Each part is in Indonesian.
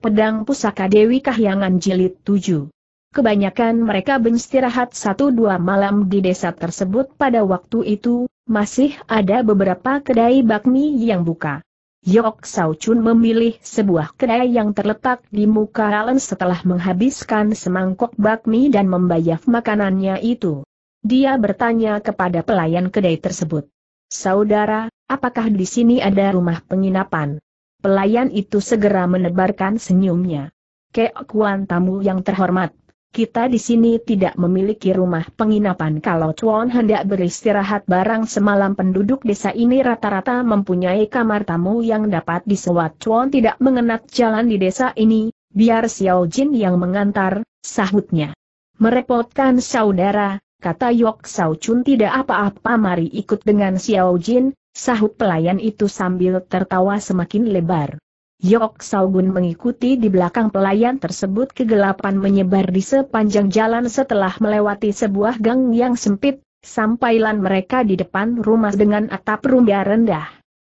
Pedang Pusaka Dewi Kahyangan Jilid 7. Kebanyakan mereka beristirahat satu dua malam di desa tersebut pada waktu itu, masih ada beberapa kedai bakmi yang buka. Yok Sao Chun memilih sebuah kedai yang terletak di muka alam setelah menghabiskan semangkok bakmi dan membayar makanannya itu. Dia bertanya kepada pelayan kedai tersebut. Saudara, apakah di sini ada rumah penginapan? Pelayan itu segera menebarkan senyumnya. Kekuan tamu yang terhormat, kita di sini tidak memiliki rumah penginapan kalau Chuan hendak beristirahat barang semalam penduduk desa ini rata-rata mempunyai kamar tamu yang dapat disewa Chuan tidak mengenak jalan di desa ini, biar Xiao Jin yang mengantar, sahutnya. Merepotkan saudara, kata Yok Sao Chun tidak apa-apa mari ikut dengan Xiao Jin, sahut pelayan itu sambil tertawa semakin lebar. Yok Sao Gun mengikuti di belakang pelayan tersebut kegelapan menyebar di sepanjang jalan setelah melewati sebuah gang yang sempit, Sampailah mereka di depan rumah dengan atap rumah rendah.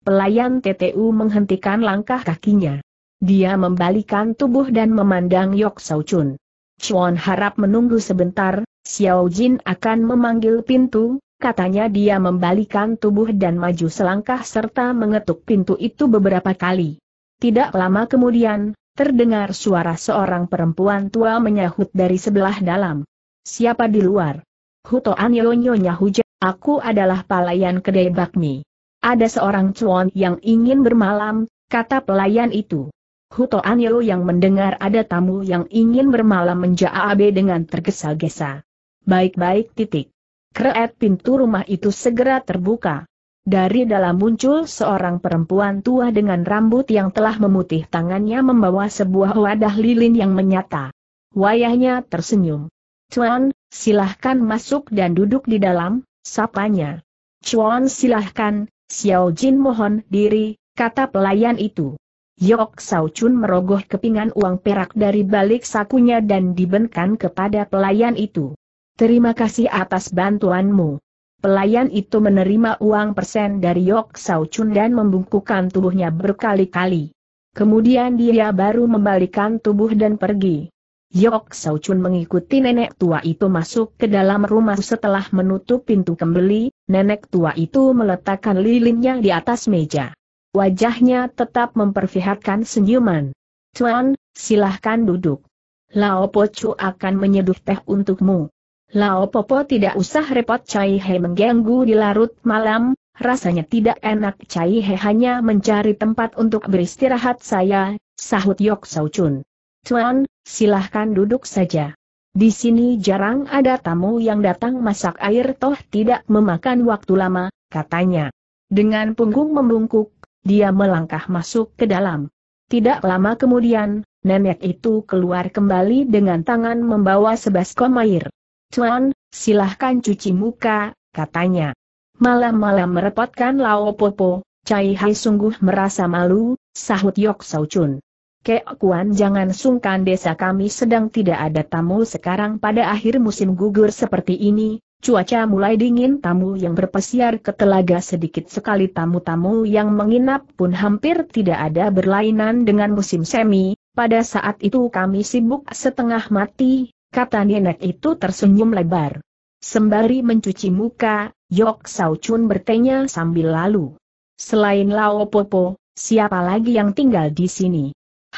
Pelayan TTU menghentikan langkah kakinya. Dia membalikan tubuh dan memandang Yok Sao Chun. Chuan harap menunggu sebentar, Xiao Jin akan memanggil pintu, katanya dia membalikan tubuh dan maju selangkah serta mengetuk pintu itu beberapa kali. Tidak lama kemudian, terdengar suara seorang perempuan tua menyahut dari sebelah dalam. Siapa di luar? Hutoan nyonya Huja, aku adalah pelayan kedai bakmi. Ada seorang cuan yang ingin bermalam, kata pelayan itu. Hutu Anyo yang mendengar ada tamu yang ingin bermalam menjaabe dengan tergesa-gesa. Baik-baik titik. Kreat pintu rumah itu segera terbuka. Dari dalam muncul seorang perempuan tua dengan rambut yang telah memutih tangannya membawa sebuah wadah lilin yang menyata. Wayahnya tersenyum. chuan, silahkan masuk dan duduk di dalam, sapanya. chuan silahkan, Xiao Jin mohon diri, kata pelayan itu. Yok Sao Chun merogoh kepingan uang perak dari balik sakunya dan dibenkan kepada pelayan itu. Terima kasih atas bantuanmu. Pelayan itu menerima uang persen dari Yok Sao Chun dan membungkukkan tubuhnya berkali-kali. Kemudian dia baru membalikkan tubuh dan pergi. Yok Sao Chun mengikuti nenek tua itu masuk ke dalam rumah setelah menutup pintu kembali, nenek tua itu meletakkan lilinnya di atas meja. Wajahnya tetap memperlihatkan senyuman. Tuan, silahkan duduk. Lao Po Chu akan menyeduh teh untukmu. Lao Popo tidak usah repot Cai He mengganggu di larut malam, rasanya tidak enak Cai He hanya mencari tempat untuk beristirahat saya, sahut Yok Sau Chun. Tuan, silahkan duduk saja. Di sini jarang ada tamu yang datang masak air toh tidak memakan waktu lama, katanya. Dengan punggung membungkuk, dia melangkah masuk ke dalam. Tidak lama kemudian, nenek itu keluar kembali dengan tangan membawa sebaskom air. Tuan, silahkan cuci muka, katanya. Malam-malam merepotkan Lao Popo, Cai Hai sungguh merasa malu, sahut Yok Sau Chun. Kek Kuan jangan sungkan desa kami sedang tidak ada tamu sekarang pada akhir musim gugur seperti ini, cuaca mulai dingin tamu yang berpesiar ke telaga sedikit sekali tamu-tamu yang menginap pun hampir tidak ada berlainan dengan musim semi, pada saat itu kami sibuk setengah mati, kata nenek itu tersenyum lebar. Sembari mencuci muka, Yok Sao Chun bertanya sambil lalu. Selain Lao Popo, siapa lagi yang tinggal di sini?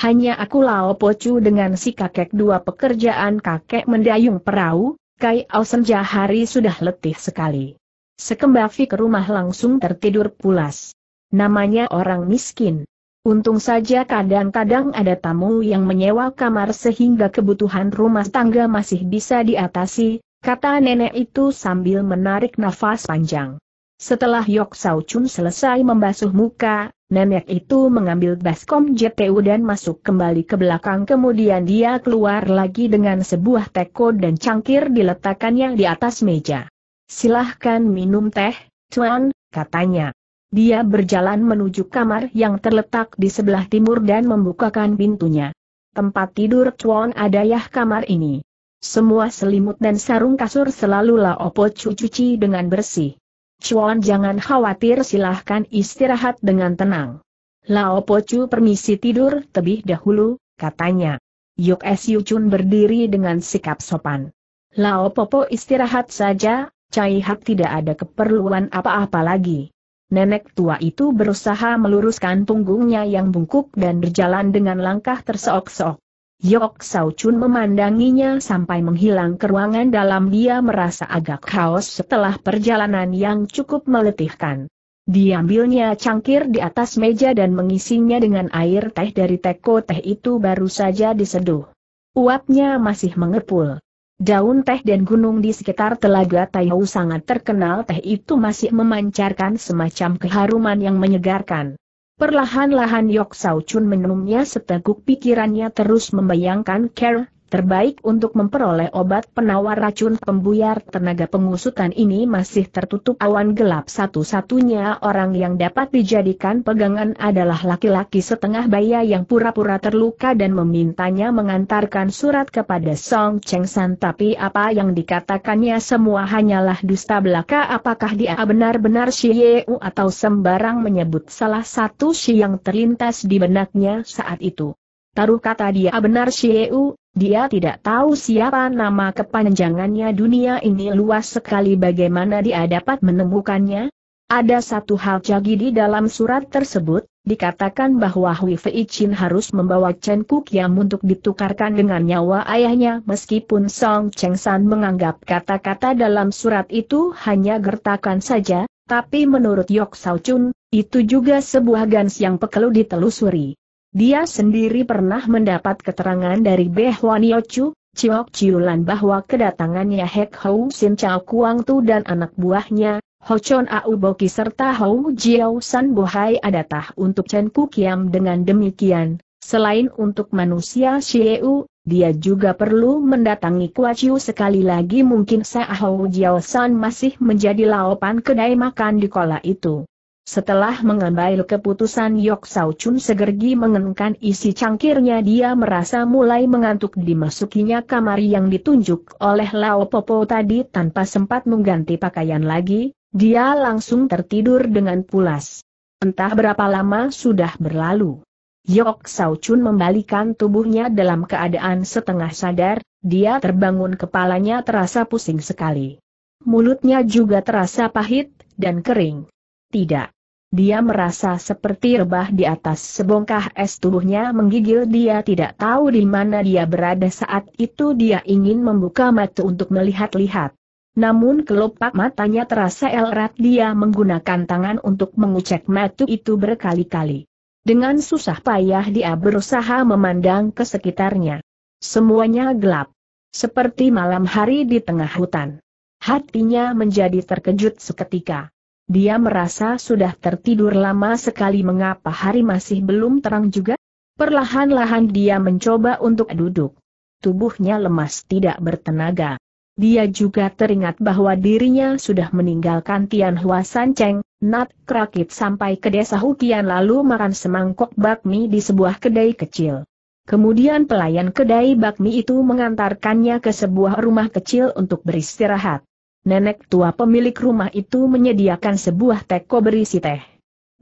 Hanya aku Lao Chu dengan si kakek dua pekerjaan kakek mendayung perahu, Kai Ao senja hari sudah letih sekali. Sekembafi ke rumah langsung tertidur pulas. Namanya orang miskin. Untung saja kadang-kadang ada tamu yang menyewa kamar sehingga kebutuhan rumah tangga masih bisa diatasi, kata nenek itu sambil menarik nafas panjang. Setelah Yok Sao Chun selesai membasuh muka, nenek itu mengambil baskom JPU dan masuk kembali ke belakang kemudian dia keluar lagi dengan sebuah teko dan cangkir diletakkannya di atas meja. Silahkan minum teh, Tuan, katanya. Dia berjalan menuju kamar yang terletak di sebelah timur dan membukakan pintunya. Tempat tidur Chuan adayah kamar ini. Semua selimut dan sarung kasur selalu lah Opo Chu cuci dengan bersih. Chuan jangan khawatir silahkan istirahat dengan tenang. opo cu permisi tidur tebih dahulu, katanya. Yuk Es Yucun berdiri dengan sikap sopan. opo Popo istirahat saja, Cai Hak tidak ada keperluan apa-apa lagi. Nenek tua itu berusaha meluruskan punggungnya yang bungkuk dan berjalan dengan langkah terseok-seok. Yok Sao Chun memandanginya sampai menghilang ke ruangan dalam dia merasa agak haus setelah perjalanan yang cukup meletihkan. Diambilnya cangkir di atas meja dan mengisinya dengan air teh dari teko teh itu baru saja diseduh. Uapnya masih mengepul. Daun teh dan gunung di sekitar telaga Tayau sangat terkenal teh itu masih memancarkan semacam keharuman yang menyegarkan. Perlahan-lahan Yok Souchun Chun menumnya seteguk pikirannya terus membayangkan Kera terbaik untuk memperoleh obat penawar racun pembuyar tenaga pengusutan ini masih tertutup awan gelap satu-satunya orang yang dapat dijadikan pegangan adalah laki-laki setengah baya yang pura-pura terluka dan memintanya mengantarkan surat kepada Song Cheng San tapi apa yang dikatakannya semua hanyalah dusta belaka apakah dia benar-benar Xie Yu atau sembarang menyebut salah satu si yang terlintas di benaknya saat itu. Taruh kata dia benar Xie Yu, dia tidak tahu siapa nama kepanjangannya dunia ini luas sekali bagaimana dia dapat menemukannya. Ada satu hal cagi di dalam surat tersebut, dikatakan bahwa Hui Fei Chin harus membawa Chen Kukiam untuk ditukarkan dengan nyawa ayahnya meskipun Song Cheng San menganggap kata-kata dalam surat itu hanya gertakan saja, tapi menurut Yok Sao Chun, itu juga sebuah gans yang perlu ditelusuri. Dia sendiri pernah mendapat keterangan dari Behuan Yochu, Chiok Chiulan bahwa kedatangannya Hek Hou Sin Chao Kuang Tu dan anak buahnya, Ho Chon Au Boki serta Hou Jiao San Bohai adatah untuk Chen Kiam dengan demikian. Selain untuk manusia Xieu, dia juga perlu mendatangi Kuaciu sekali lagi mungkin Sa Hou Jiao San masih menjadi laopan kedai makan di kola itu. Setelah mengambil keputusan Yok Sao Chun segergi mengenkan isi cangkirnya dia merasa mulai mengantuk dimasukinya kamar yang ditunjuk oleh Lao Popo tadi tanpa sempat mengganti pakaian lagi, dia langsung tertidur dengan pulas. Entah berapa lama sudah berlalu. Yok Sao Chun membalikan tubuhnya dalam keadaan setengah sadar, dia terbangun kepalanya terasa pusing sekali. Mulutnya juga terasa pahit dan kering. Tidak. Dia merasa seperti rebah di atas sebongkah es tubuhnya menggigil dia tidak tahu di mana dia berada saat itu dia ingin membuka mata untuk melihat-lihat. Namun kelopak matanya terasa elrat dia menggunakan tangan untuk mengucek mata itu berkali-kali. Dengan susah payah dia berusaha memandang ke sekitarnya. Semuanya gelap. Seperti malam hari di tengah hutan. Hatinya menjadi terkejut seketika. Dia merasa sudah tertidur lama sekali mengapa hari masih belum terang juga? Perlahan-lahan dia mencoba untuk duduk. Tubuhnya lemas tidak bertenaga. Dia juga teringat bahwa dirinya sudah meninggalkan Tian Hua San Nat Krakit sampai ke desa Hukian lalu makan semangkok bakmi di sebuah kedai kecil. Kemudian pelayan kedai bakmi itu mengantarkannya ke sebuah rumah kecil untuk beristirahat nenek tua pemilik rumah itu menyediakan sebuah teko berisi teh.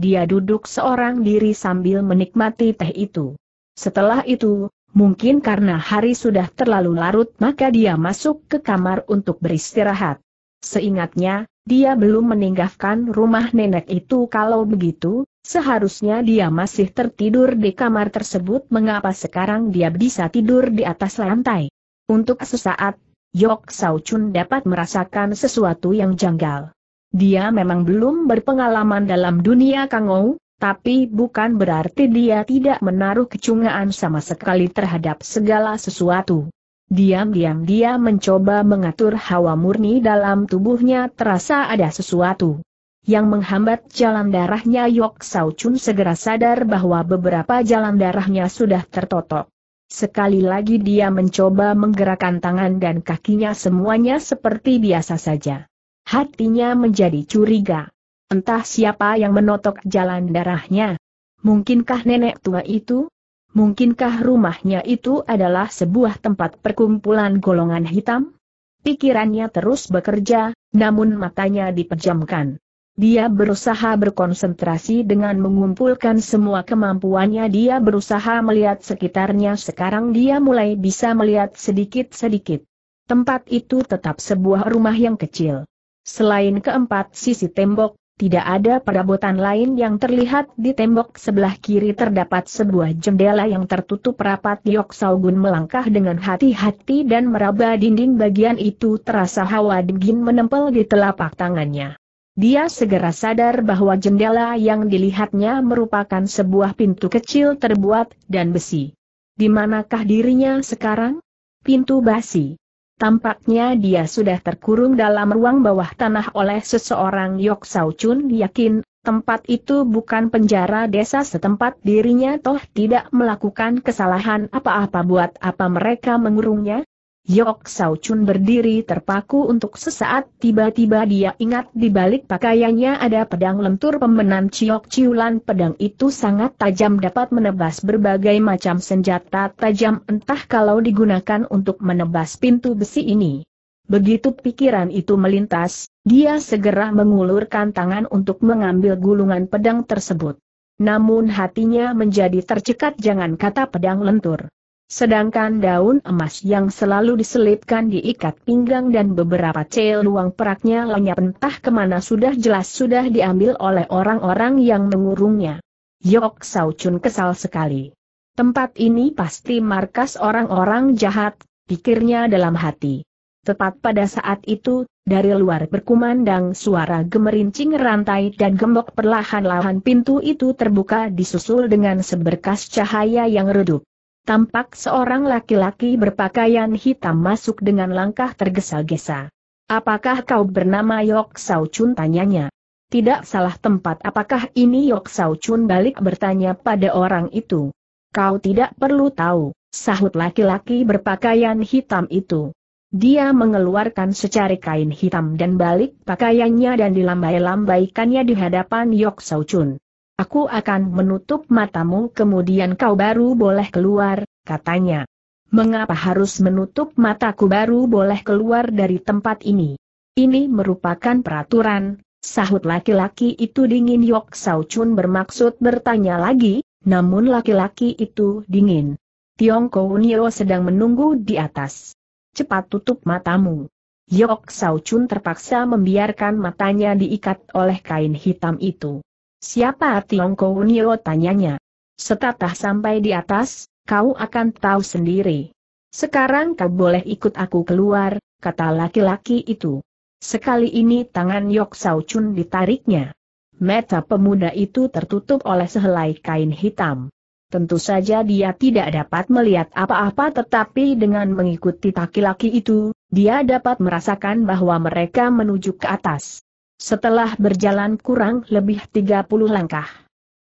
Dia duduk seorang diri sambil menikmati teh itu. Setelah itu, mungkin karena hari sudah terlalu larut maka dia masuk ke kamar untuk beristirahat. Seingatnya, dia belum meninggalkan rumah nenek itu kalau begitu, seharusnya dia masih tertidur di kamar tersebut mengapa sekarang dia bisa tidur di atas lantai. Untuk sesaat, Yok Sao Chun dapat merasakan sesuatu yang janggal. Dia memang belum berpengalaman dalam dunia Kangou, tapi bukan berarti dia tidak menaruh kecungaan sama sekali terhadap segala sesuatu. Diam-diam dia mencoba mengatur hawa murni dalam tubuhnya terasa ada sesuatu. Yang menghambat jalan darahnya Yok Sao Chun segera sadar bahwa beberapa jalan darahnya sudah tertotok. Sekali lagi dia mencoba menggerakkan tangan dan kakinya semuanya seperti biasa saja. Hatinya menjadi curiga. Entah siapa yang menotok jalan darahnya. Mungkinkah nenek tua itu? Mungkinkah rumahnya itu adalah sebuah tempat perkumpulan golongan hitam? Pikirannya terus bekerja, namun matanya dipejamkan. Dia berusaha berkonsentrasi dengan mengumpulkan semua kemampuannya dia berusaha melihat sekitarnya sekarang dia mulai bisa melihat sedikit-sedikit. Tempat itu tetap sebuah rumah yang kecil. Selain keempat sisi tembok, tidak ada perabotan lain yang terlihat di tembok sebelah kiri terdapat sebuah jendela yang tertutup rapat Yok Saugun melangkah dengan hati-hati dan meraba dinding bagian itu terasa hawa dingin menempel di telapak tangannya. Dia segera sadar bahwa jendela yang dilihatnya merupakan sebuah pintu kecil terbuat dan besi. Di manakah dirinya sekarang? Pintu basi. Tampaknya dia sudah terkurung dalam ruang bawah tanah oleh seseorang Yok Sao Chun yakin, tempat itu bukan penjara desa setempat dirinya toh tidak melakukan kesalahan apa-apa buat apa mereka mengurungnya? Yok Sao Chun berdiri terpaku untuk sesaat tiba-tiba dia ingat di balik pakaiannya ada pedang lentur pemenan Ciok Ciulan pedang itu sangat tajam dapat menebas berbagai macam senjata tajam entah kalau digunakan untuk menebas pintu besi ini. Begitu pikiran itu melintas, dia segera mengulurkan tangan untuk mengambil gulungan pedang tersebut. Namun hatinya menjadi tercekat jangan kata pedang lentur. Sedangkan daun emas yang selalu diselipkan diikat pinggang dan beberapa celuang peraknya lenyap entah kemana sudah jelas sudah diambil oleh orang-orang yang mengurungnya. Yok Saucun Chun kesal sekali. Tempat ini pasti markas orang-orang jahat, pikirnya dalam hati. Tepat pada saat itu, dari luar berkumandang suara gemerincing rantai dan gembok perlahan-lahan pintu itu terbuka disusul dengan seberkas cahaya yang redup tampak seorang laki-laki berpakaian hitam masuk dengan langkah tergesa-gesa. Apakah kau bernama Yok Sao Chun tanyanya? Tidak salah tempat apakah ini Yok Sao Chun balik bertanya pada orang itu. Kau tidak perlu tahu, sahut laki-laki berpakaian hitam itu. Dia mengeluarkan secari kain hitam dan balik pakaiannya dan dilambai-lambaikannya di hadapan Yok Sao Chun. Aku akan menutup matamu kemudian kau baru boleh keluar, katanya. Mengapa harus menutup mataku baru boleh keluar dari tempat ini? Ini merupakan peraturan, sahut laki-laki itu dingin Yok Sao Chun bermaksud bertanya lagi, namun laki-laki itu dingin. Tiong Nio sedang menunggu di atas. Cepat tutup matamu. Yok Sao Chun terpaksa membiarkan matanya diikat oleh kain hitam itu. Siapa Tiongkok Nio tanyanya. Setatah sampai di atas, kau akan tahu sendiri. Sekarang kau boleh ikut aku keluar, kata laki-laki itu. Sekali ini tangan Yok Sao Chun ditariknya. Mata pemuda itu tertutup oleh sehelai kain hitam. Tentu saja dia tidak dapat melihat apa-apa tetapi dengan mengikuti laki-laki itu, dia dapat merasakan bahwa mereka menuju ke atas. Setelah berjalan kurang lebih 30 langkah,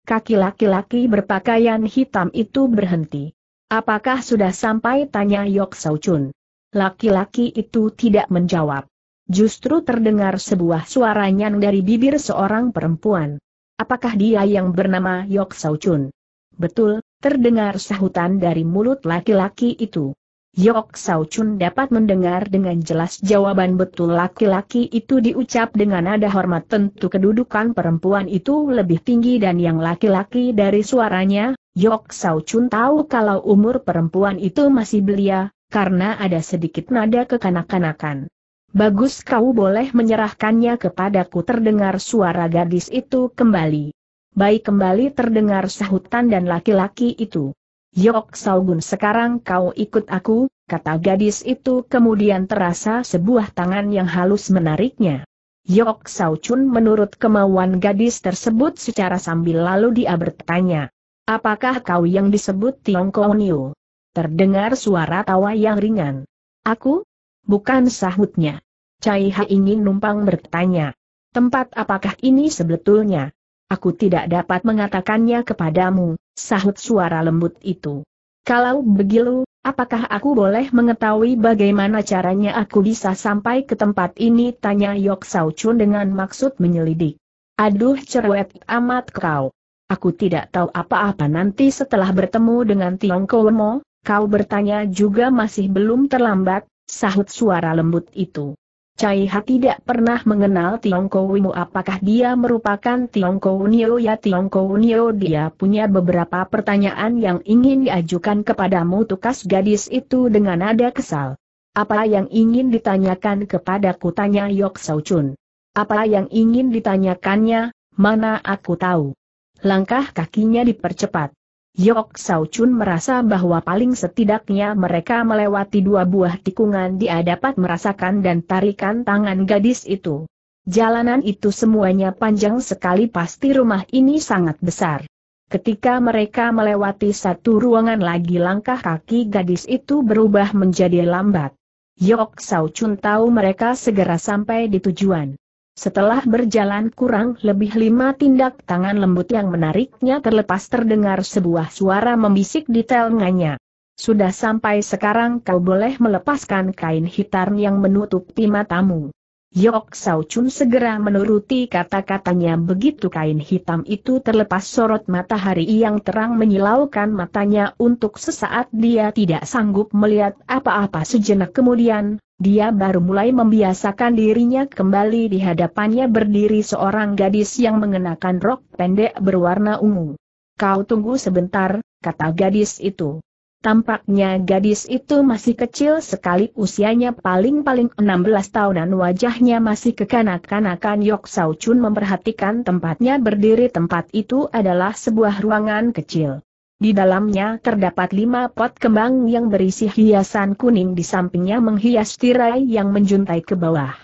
kaki laki-laki berpakaian hitam itu berhenti. Apakah sudah sampai tanya Yok Saucun? Laki-laki itu tidak menjawab. Justru terdengar sebuah suara nyang dari bibir seorang perempuan. Apakah dia yang bernama Yok Saucun? Betul, terdengar sahutan dari mulut laki-laki itu. Yok Sao Chun dapat mendengar dengan jelas jawaban betul laki-laki itu diucap dengan nada hormat tentu kedudukan perempuan itu lebih tinggi dan yang laki-laki dari suaranya, Yok Sao Chun tahu kalau umur perempuan itu masih belia, karena ada sedikit nada kekanak-kanakan. Bagus kau boleh menyerahkannya kepadaku terdengar suara gadis itu kembali. Baik kembali terdengar sahutan dan laki-laki itu. Yok Saugun sekarang kau ikut aku, kata gadis itu kemudian terasa sebuah tangan yang halus menariknya. Yok Saucun menurut kemauan gadis tersebut secara sambil lalu dia bertanya, Apakah kau yang disebut Tiongkok Niu? Terdengar suara tawa yang ringan. Aku? Bukan sahutnya. Cai Ha ingin numpang bertanya. Tempat apakah ini sebetulnya? Aku tidak dapat mengatakannya kepadamu, sahut suara lembut itu. Kalau begitu, apakah aku boleh mengetahui bagaimana caranya aku bisa sampai ke tempat ini? Tanya Yok Sao Chun dengan maksud menyelidik. Aduh cerewet amat kau. Aku tidak tahu apa-apa nanti setelah bertemu dengan Tiong Kowomo, kau bertanya juga masih belum terlambat, sahut suara lembut itu. Cai Ha tidak pernah mengenal Tiongkowimu apakah dia merupakan Tiongkownio ya Tiongkownio dia punya beberapa pertanyaan yang ingin diajukan kepadamu tukas gadis itu dengan nada kesal. Apa yang ingin ditanyakan kepadaku tanya Yok Sao Chun. Apa yang ingin ditanyakannya, mana aku tahu. Langkah kakinya dipercepat. Yok Sao Chun merasa bahwa paling setidaknya mereka melewati dua buah tikungan dia dapat merasakan dan tarikan tangan gadis itu. Jalanan itu semuanya panjang sekali pasti rumah ini sangat besar. Ketika mereka melewati satu ruangan lagi langkah kaki gadis itu berubah menjadi lambat. Yok Sao Chun tahu mereka segera sampai di tujuan. Setelah berjalan kurang lebih lima tindak tangan lembut yang menariknya terlepas terdengar sebuah suara membisik di telinganya. Sudah sampai sekarang kau boleh melepaskan kain hitam yang menutupi matamu. Yok Sao Chun segera menuruti kata-katanya begitu kain hitam itu terlepas sorot matahari yang terang menyilaukan matanya untuk sesaat dia tidak sanggup melihat apa-apa sejenak kemudian, dia baru mulai membiasakan dirinya kembali di hadapannya berdiri seorang gadis yang mengenakan rok pendek berwarna ungu. Kau tunggu sebentar, kata gadis itu. Tampaknya gadis itu masih kecil sekali usianya paling-paling 16 tahunan wajahnya masih kekanak-kanakan Yok Sao Chun memperhatikan tempatnya berdiri tempat itu adalah sebuah ruangan kecil. Di dalamnya terdapat lima pot kembang yang berisi hiasan kuning di sampingnya menghias tirai yang menjuntai ke bawah.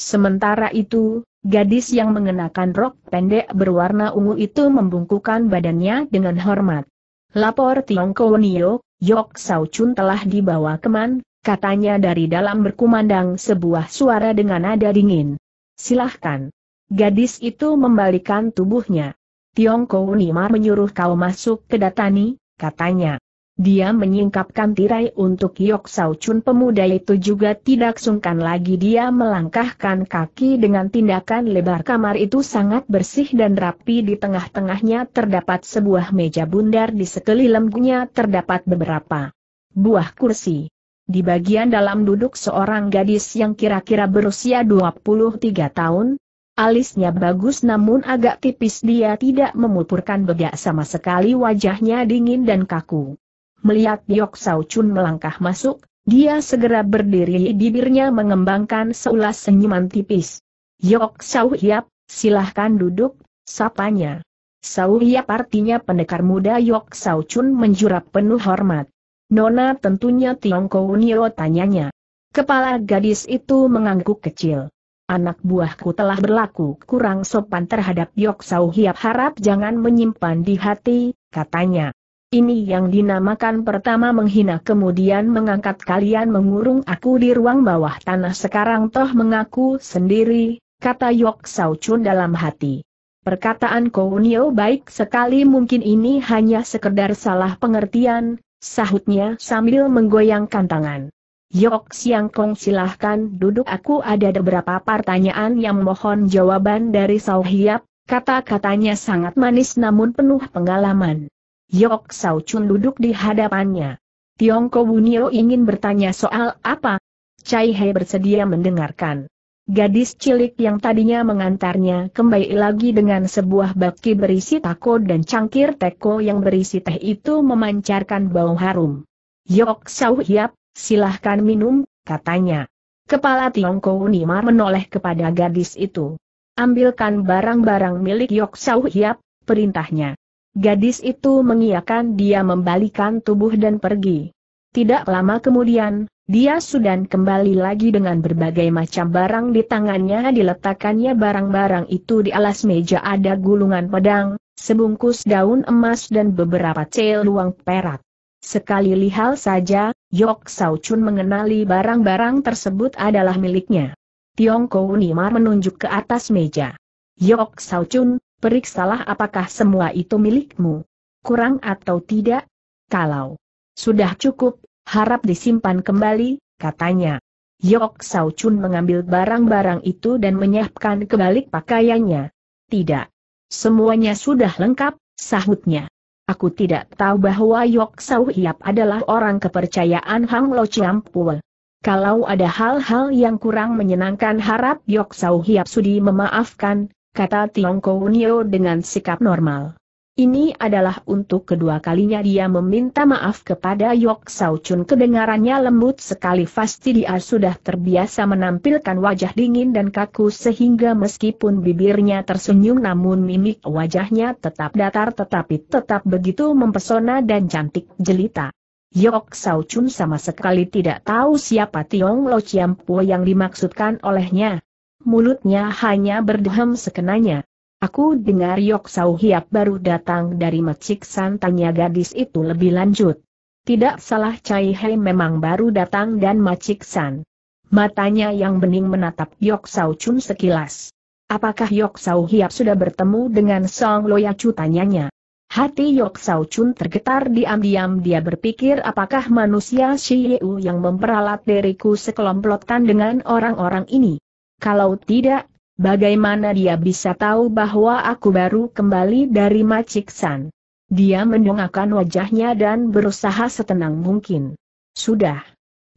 Sementara itu, gadis yang mengenakan rok pendek berwarna ungu itu membungkukan badannya dengan hormat. Lapor Tiongko Nio, Yok Sao Chun telah dibawa keman, katanya dari dalam berkumandang sebuah suara dengan nada dingin. Silahkan. Gadis itu membalikan tubuhnya. Tiongko Nima menyuruh kau masuk ke Datani, katanya. Dia menyingkapkan tirai untuk Yok Sau Chun pemuda itu juga tidak sungkan lagi dia melangkahkan kaki dengan tindakan lebar kamar itu sangat bersih dan rapi di tengah-tengahnya terdapat sebuah meja bundar di sekelilingnya terdapat beberapa buah kursi. Di bagian dalam duduk seorang gadis yang kira-kira berusia 23 tahun, Alisnya bagus namun agak tipis dia tidak memupurkan bedak sama sekali wajahnya dingin dan kaku. Melihat Yok Sao Chun melangkah masuk, dia segera berdiri bibirnya mengembangkan seulas senyuman tipis. Yok Sao Hiap, silahkan duduk, sapanya. Sao Hiap artinya pendekar muda Yok Sao Chun menjurap penuh hormat. Nona tentunya Tiongkok Nio tanyanya. Kepala gadis itu mengangguk kecil anak buahku telah berlaku kurang sopan terhadap Yok Sau Hiap harap jangan menyimpan di hati, katanya. Ini yang dinamakan pertama menghina kemudian mengangkat kalian mengurung aku di ruang bawah tanah sekarang toh mengaku sendiri, kata Yok Sau Chun dalam hati. Perkataan Kounio baik sekali mungkin ini hanya sekedar salah pengertian, sahutnya sambil menggoyangkan tangan. Yok Siang Kong silahkan duduk aku ada beberapa pertanyaan yang mohon jawaban dari Sao Hiap, kata-katanya sangat manis namun penuh pengalaman. Yok Sao Chun duduk di hadapannya. Tiongko Bunio ingin bertanya soal apa? Chai He bersedia mendengarkan. Gadis cilik yang tadinya mengantarnya kembali lagi dengan sebuah baki berisi tako dan cangkir teko yang berisi teh itu memancarkan bau harum. Yok Sau Hiap, Silahkan minum, katanya. Kepala Tiongkok Unimar menoleh kepada gadis itu. Ambilkan barang-barang milik Yok Sau Hiap, perintahnya. Gadis itu mengiakan dia membalikan tubuh dan pergi. Tidak lama kemudian, dia sudah kembali lagi dengan berbagai macam barang di tangannya diletakkannya barang-barang itu di alas meja ada gulungan pedang, sebungkus daun emas dan beberapa celuang perak. Sekali lihal saja, Yok Sao Chun mengenali barang-barang tersebut adalah miliknya. Tiong Nimar menunjuk ke atas meja. Yok Sao Chun, periksalah apakah semua itu milikmu. Kurang atau tidak? Kalau sudah cukup, harap disimpan kembali, katanya. Yok Sao Chun mengambil barang-barang itu dan menyiapkan kebalik pakaiannya. Tidak. Semuanya sudah lengkap, sahutnya. Aku tidak tahu bahwa Yok Sau Hiap adalah orang kepercayaan Hang Lo Chiam Pue. Kalau ada hal-hal yang kurang menyenangkan harap Yok Sau Hiap sudi memaafkan, kata Tiongkok Unio dengan sikap normal. Ini adalah untuk kedua kalinya dia meminta maaf kepada Yok Sao Chun kedengarannya lembut sekali pasti dia sudah terbiasa menampilkan wajah dingin dan kaku sehingga meskipun bibirnya tersenyum namun mimik wajahnya tetap datar tetapi tetap begitu mempesona dan cantik jelita. Yok Sao Chun sama sekali tidak tahu siapa Tiong Lo Po yang dimaksudkan olehnya. Mulutnya hanya berdehem sekenanya. Aku dengar Yok Sau Hiap baru datang dari Mecik San tanya gadis itu lebih lanjut. Tidak salah Cai Hei memang baru datang dan Mecik San. Matanya yang bening menatap Yok Sau Chun sekilas. Apakah Yok Sau Hiap sudah bertemu dengan Song Lo Yacu tanyanya. Hati Yok Sau Chun tergetar diam-diam dia berpikir apakah manusia Shi Yeu yang memperalat diriku sekelomplokan dengan orang-orang ini. Kalau tidak, Bagaimana dia bisa tahu bahwa aku baru kembali dari Maciksan? Dia mendongakkan wajahnya dan berusaha setenang mungkin. Sudah.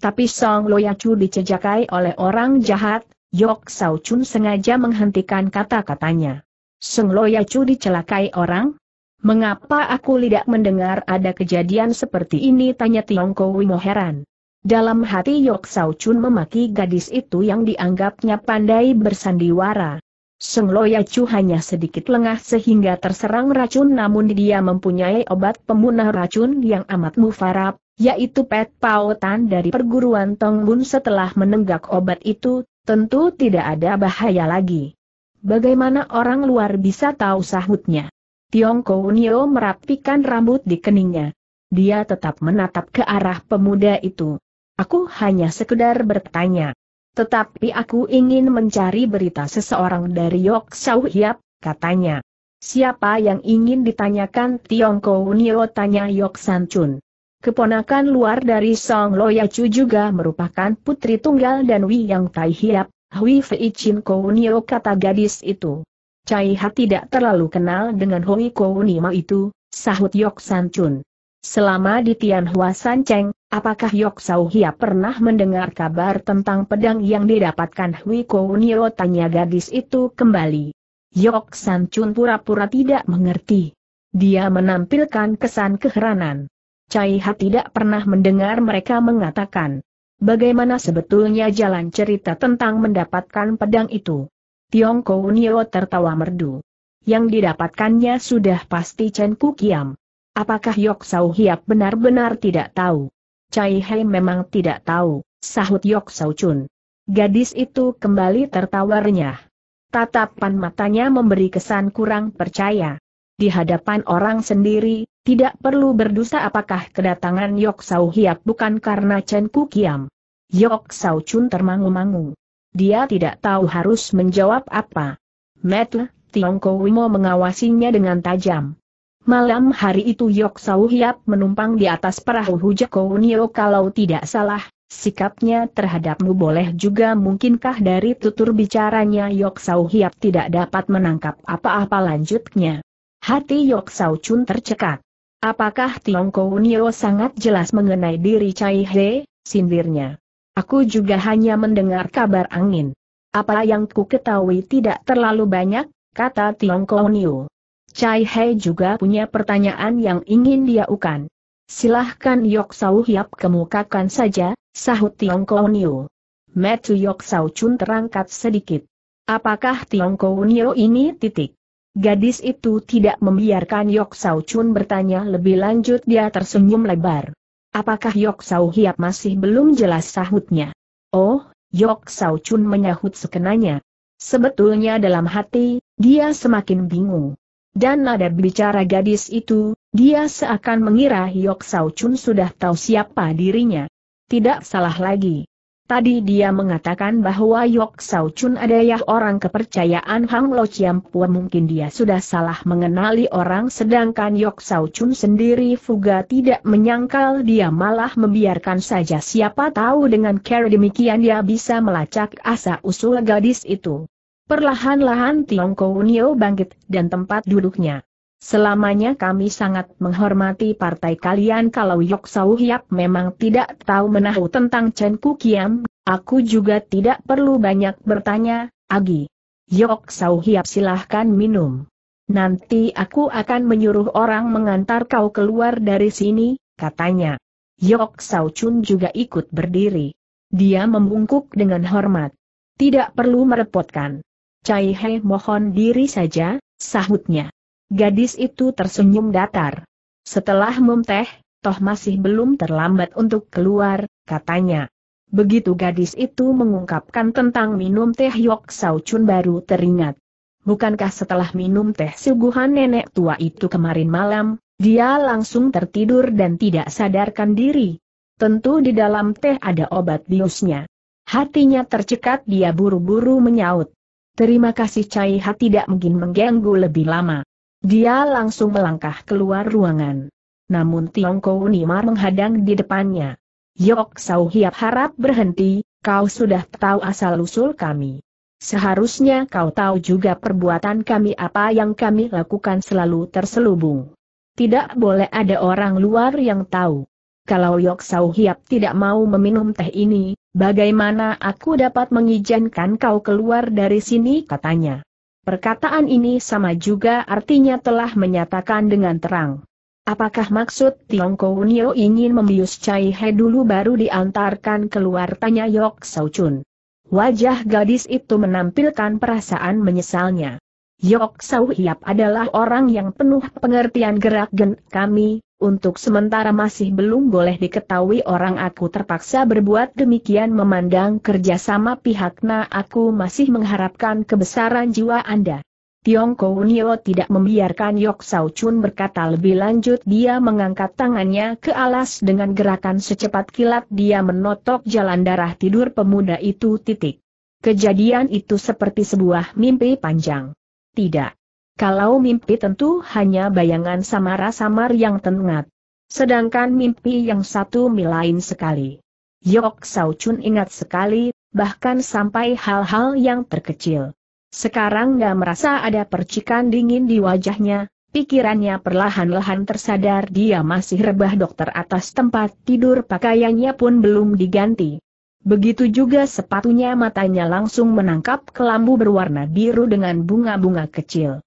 Tapi Song Loyacu dicejakai oleh orang jahat, Yok Sao Chun sengaja menghentikan kata-katanya. Song Loyacu dicelakai orang? Mengapa aku tidak mendengar ada kejadian seperti ini? Tanya Tiongko Wimo heran. Dalam hati Yok Sao Chun memaki gadis itu yang dianggapnya pandai bersandiwara. Seng Ya Chu hanya sedikit lengah sehingga terserang racun namun dia mempunyai obat pemunah racun yang amat mufarab, yaitu pet pautan dari perguruan Tong Bun setelah menenggak obat itu, tentu tidak ada bahaya lagi. Bagaimana orang luar bisa tahu sahutnya? Tiongko Nio merapikan rambut di keningnya. Dia tetap menatap ke arah pemuda itu. Aku hanya sekedar bertanya. Tetapi aku ingin mencari berita seseorang dari Yok Sau Hiap, katanya. Siapa yang ingin ditanyakan Tiongko Nio tanya Yok San Chun. Keponakan luar dari Song Loya Chu juga merupakan putri tunggal dan Wi Yang Tai Hiap, Hui Fei Chin Kounio kata gadis itu. Cai Ha tidak terlalu kenal dengan Hui Kounima itu, sahut Yok San Chun. Selama di Tianhua Sanceng, apakah Yok Sau Hia pernah mendengar kabar tentang pedang yang didapatkan Hui Kounio tanya gadis itu kembali. Yok San Chun pura-pura tidak mengerti. Dia menampilkan kesan keheranan. Cai Ha tidak pernah mendengar mereka mengatakan. Bagaimana sebetulnya jalan cerita tentang mendapatkan pedang itu? Tiong Kounio tertawa merdu. Yang didapatkannya sudah pasti Chen Kukiam. Apakah Yok Sau Hiap benar-benar tidak tahu? Cai Hei memang tidak tahu, sahut Yok Sau Chun. Gadis itu kembali tertawa renyah. Tatapan matanya memberi kesan kurang percaya. Di hadapan orang sendiri, tidak perlu berdusta apakah kedatangan Yok Sau Hiap bukan karena Chen Ku Kiam. Yok Sau Chun termangu-mangu. Dia tidak tahu harus menjawab apa. Metu, Tiongko Wimo mengawasinya dengan tajam. Malam hari itu Yok Sau menumpang di atas perahu Hujako Nio kalau tidak salah, sikapnya terhadapmu boleh juga mungkinkah dari tutur bicaranya Yok Sau tidak dapat menangkap apa-apa lanjutnya. Hati Yok Sau Chun tercekat. Apakah Tiong Nio sangat jelas mengenai diri Chai He, sindirnya. Aku juga hanya mendengar kabar angin. Apa yang ku ketahui tidak terlalu banyak, kata Tiong Nio. Chai Hei juga punya pertanyaan yang ingin dia ukan. Silahkan Yok Sau Hiap kemukakan saja, sahut Tiong Kau Niu. Metu Yok Sau Chun terangkat sedikit. Apakah Tiong Kau ini titik? Gadis itu tidak membiarkan Yok Sau Chun bertanya lebih lanjut dia tersenyum lebar. Apakah Yok Sau Hiap masih belum jelas sahutnya? Oh, Yok Sau Chun menyahut sekenanya. Sebetulnya dalam hati, dia semakin bingung. Dan nada bicara gadis itu, dia seakan mengira Hyok Sao Chun sudah tahu siapa dirinya. Tidak salah lagi. Tadi dia mengatakan bahwa Yok Sao Chun adalah orang kepercayaan Hang Lo Chiam Pua mungkin dia sudah salah mengenali orang sedangkan Yok Sao Chun sendiri Fuga tidak menyangkal dia malah membiarkan saja siapa tahu dengan cara demikian dia bisa melacak asa usul gadis itu. Perlahan-lahan Tiongkounio bangkit dan tempat duduknya. Selamanya kami sangat menghormati partai kalian kalau Yok Sau Hiap memang tidak tahu menahu tentang Chen Kukiam, aku juga tidak perlu banyak bertanya, Agi. Yok Sau Hiap silahkan minum. Nanti aku akan menyuruh orang mengantar kau keluar dari sini, katanya. Yok Sau Chun juga ikut berdiri. Dia membungkuk dengan hormat. Tidak perlu merepotkan. Cai He mohon diri saja, sahutnya. Gadis itu tersenyum datar. Setelah memteh, toh masih belum terlambat untuk keluar, katanya. Begitu gadis itu mengungkapkan tentang minum teh Yok Sau Chun baru teringat. Bukankah setelah minum teh suguhan nenek tua itu kemarin malam, dia langsung tertidur dan tidak sadarkan diri? Tentu di dalam teh ada obat biusnya. Hatinya tercekat dia buru-buru menyaut. Terima kasih Cai Ha tidak mungkin mengganggu lebih lama. Dia langsung melangkah keluar ruangan. Namun Tiongko Unimar menghadang di depannya. Yok Sau Hiap harap berhenti, kau sudah tahu asal-usul kami. Seharusnya kau tahu juga perbuatan kami apa yang kami lakukan selalu terselubung. Tidak boleh ada orang luar yang tahu. Kalau Yok Sau Hiap tidak mau meminum teh ini, Bagaimana aku dapat mengizinkan kau keluar dari sini katanya. Perkataan ini sama juga artinya telah menyatakan dengan terang. Apakah maksud Tiongkok Nio ingin membius Chai He dulu baru diantarkan keluar tanya Yok Sau Chun. Wajah gadis itu menampilkan perasaan menyesalnya. Yok Sau Hiap adalah orang yang penuh pengertian gerak gen kami, untuk sementara masih belum boleh diketahui orang aku terpaksa berbuat demikian memandang kerjasama pihak na aku masih mengharapkan kebesaran jiwa Anda. Tiongko Nio tidak membiarkan Yok Sao Chun berkata lebih lanjut dia mengangkat tangannya ke alas dengan gerakan secepat kilat dia menotok jalan darah tidur pemuda itu titik. Kejadian itu seperti sebuah mimpi panjang. Tidak. Kalau mimpi tentu hanya bayangan samar-samar yang tengat. Sedangkan mimpi yang satu milain sekali. Yok Sao Chun ingat sekali, bahkan sampai hal-hal yang terkecil. Sekarang gak merasa ada percikan dingin di wajahnya, pikirannya perlahan-lahan tersadar dia masih rebah dokter atas tempat tidur pakaiannya pun belum diganti. Begitu juga sepatunya matanya langsung menangkap kelambu berwarna biru dengan bunga-bunga kecil.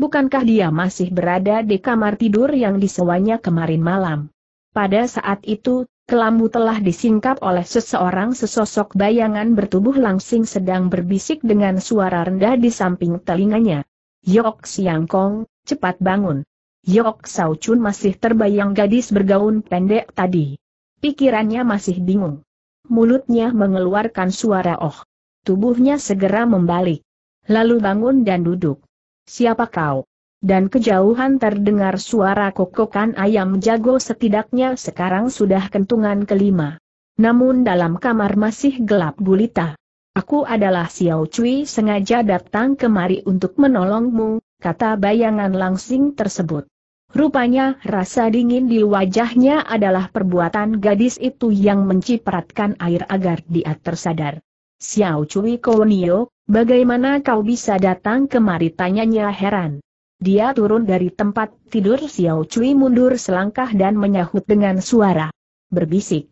Bukankah dia masih berada di kamar tidur yang disewanya kemarin malam? Pada saat itu, kelambu telah disingkap oleh seseorang sesosok bayangan bertubuh langsing sedang berbisik dengan suara rendah di samping telinganya. Yok Siang Kong, cepat bangun. Yok Sao Chun masih terbayang gadis bergaun pendek tadi. Pikirannya masih bingung. Mulutnya mengeluarkan suara oh. Tubuhnya segera membalik. Lalu bangun dan duduk siapa kau? Dan kejauhan terdengar suara kokokan ayam jago setidaknya sekarang sudah kentungan kelima. Namun dalam kamar masih gelap gulita. Aku adalah Xiao Cui sengaja datang kemari untuk menolongmu, kata bayangan langsing tersebut. Rupanya rasa dingin di wajahnya adalah perbuatan gadis itu yang mencipratkan air agar dia tersadar. Xiao Cui Konio, Bagaimana kau bisa datang kemari tanyanya heran. Dia turun dari tempat tidur Xiao Cui mundur selangkah dan menyahut dengan suara. Berbisik.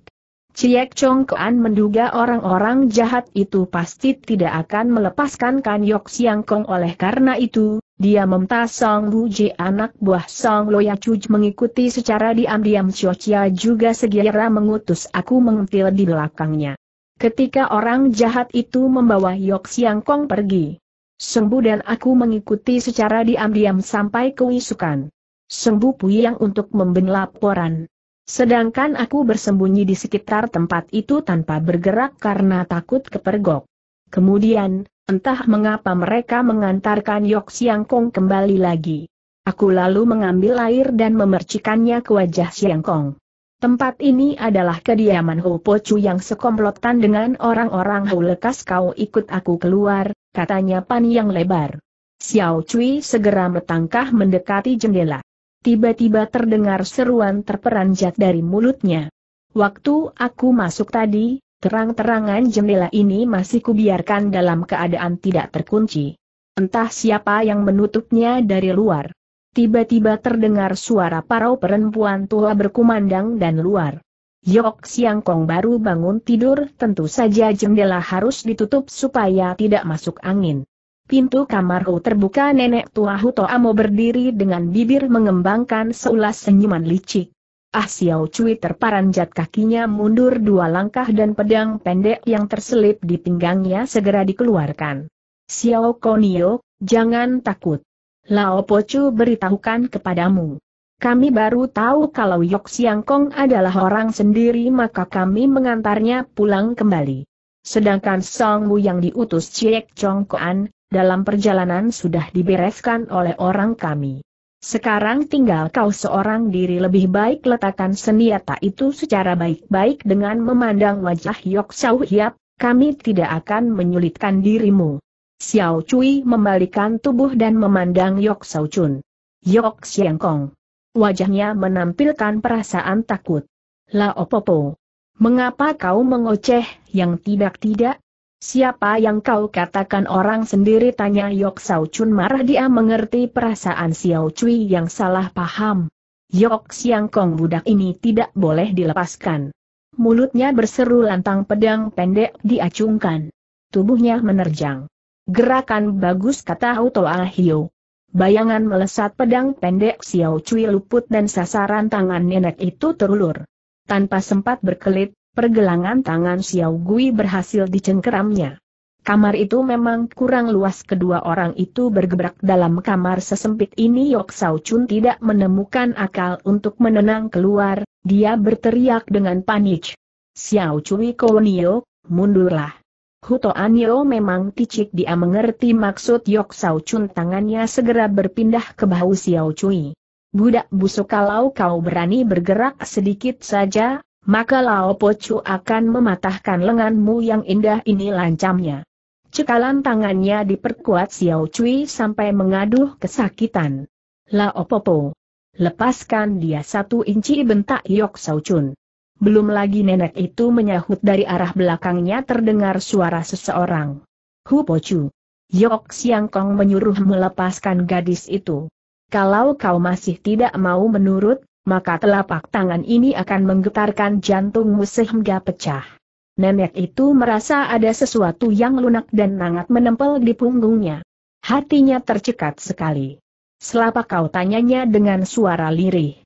Ciek Chong Kuan menduga orang-orang jahat itu pasti tidak akan melepaskan Kan Yok Siang Kong oleh karena itu, dia meminta Song Wuji, anak buah Song Loya Cuj mengikuti secara diam-diam Cio Chia juga segera mengutus aku mengentil di belakangnya ketika orang jahat itu membawa Yok Siang Kong pergi. Sembu dan aku mengikuti secara diam-diam sampai ke Wisukan. Sembu puyang untuk memben laporan. Sedangkan aku bersembunyi di sekitar tempat itu tanpa bergerak karena takut kepergok. Kemudian, entah mengapa mereka mengantarkan Yok Siang Kong kembali lagi. Aku lalu mengambil air dan memercikannya ke wajah Siang Kong. Tempat ini adalah kediaman Ho Chu yang sekomplotan dengan orang-orang Ho lekas kau ikut aku keluar, katanya Pan yang lebar. Xiao Cui segera melangkah mendekati jendela. Tiba-tiba terdengar seruan terperanjat dari mulutnya. Waktu aku masuk tadi, terang-terangan jendela ini masih kubiarkan dalam keadaan tidak terkunci. Entah siapa yang menutupnya dari luar tiba-tiba terdengar suara para perempuan tua berkumandang dan luar. Yok Siang Kong baru bangun tidur, tentu saja jendela harus ditutup supaya tidak masuk angin. Pintu kamar Hu terbuka nenek tua Hu Toamo berdiri dengan bibir mengembangkan seulas senyuman licik. Ah Xiao Cui terparanjat kakinya mundur dua langkah dan pedang pendek yang terselip di pinggangnya segera dikeluarkan. Xiao Konio, jangan takut. Lao Pocu beritahukan kepadamu. Kami baru tahu kalau Yok Siang Kong adalah orang sendiri maka kami mengantarnya pulang kembali. Sedangkan Song Wu yang diutus Ciek Chong Koan, dalam perjalanan sudah dibereskan oleh orang kami. Sekarang tinggal kau seorang diri lebih baik letakkan senjata itu secara baik-baik dengan memandang wajah Yok Sau Hiap, kami tidak akan menyulitkan dirimu. Xiao Cui membalikan tubuh dan memandang Yok Sao Chun. Yok Siang Kong. Wajahnya menampilkan perasaan takut. La Opopo. Mengapa kau mengoceh yang tidak-tidak? Siapa yang kau katakan orang sendiri tanya Yok Sao Chun marah dia mengerti perasaan Xiao Cui yang salah paham. Yok Siang Kong budak ini tidak boleh dilepaskan. Mulutnya berseru lantang pedang pendek diacungkan. Tubuhnya menerjang. Gerakan bagus kata Auto Ahio. Bayangan melesat pedang pendek Xiao Cui luput dan sasaran tangan nenek itu terulur. Tanpa sempat berkelit, pergelangan tangan Xiao Gui berhasil dicengkeramnya. Kamar itu memang kurang luas kedua orang itu bergebrak dalam kamar sesempit ini Yok Sao Chun tidak menemukan akal untuk menenang keluar, dia berteriak dengan panik. Xiao Cui Nio, mundurlah. Huto Anio memang ticik dia mengerti maksud Yok Sao Chun tangannya segera berpindah ke bahu Xiao Cui. Budak busuk kalau kau berani bergerak sedikit saja, maka Lao Chu akan mematahkan lenganmu yang indah ini lancamnya. Cekalan tangannya diperkuat Xiao Cui sampai mengaduh kesakitan. Lao Po. Lepaskan dia satu inci bentak Yok Chun. Belum lagi nenek itu menyahut dari arah belakangnya terdengar suara seseorang. Hu Pocu. Yok Siang Kong menyuruh melepaskan gadis itu. Kalau kau masih tidak mau menurut, maka telapak tangan ini akan menggetarkan jantungmu sehingga pecah. Nenek itu merasa ada sesuatu yang lunak dan sangat menempel di punggungnya. Hatinya tercekat sekali. Selapa kau tanyanya dengan suara lirih.